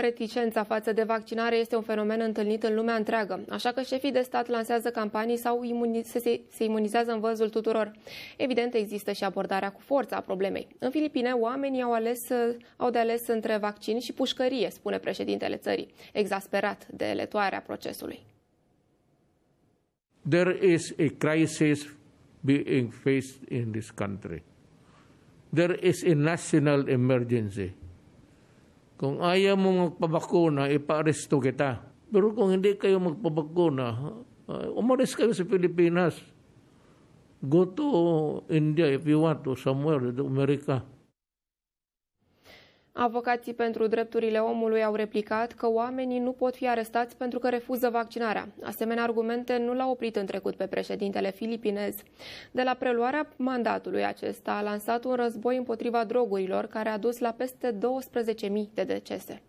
Reticența față de vaccinare este un fenomen întâlnit în lumea întreagă, așa că șefii de stat lansează campanii sau imuniz se, se imunizează în văzul tuturor. Evident, există și abordarea cu forța a problemei. În Filipine, oamenii au, ales, uh, au de ales între vaccin și pușcărie, spune președintele țării, exasperat de letoarea procesului. There is a crisis being faced in this country. There is a national emergency. Kung ayaw mo magpabakuna, ipaaresto kita. Pero kung hindi kayo magpabakuna, uh, umalis kayo sa Pilipinas. Go to India if you want to somewhere, to America. Avocații pentru drepturile omului au replicat că oamenii nu pot fi arestați pentru că refuză vaccinarea. Asemenea argumente nu l-au oprit în trecut pe președintele filipinez. De la preluarea mandatului acesta a lansat un război împotriva drogurilor care a dus la peste 12.000 de decese.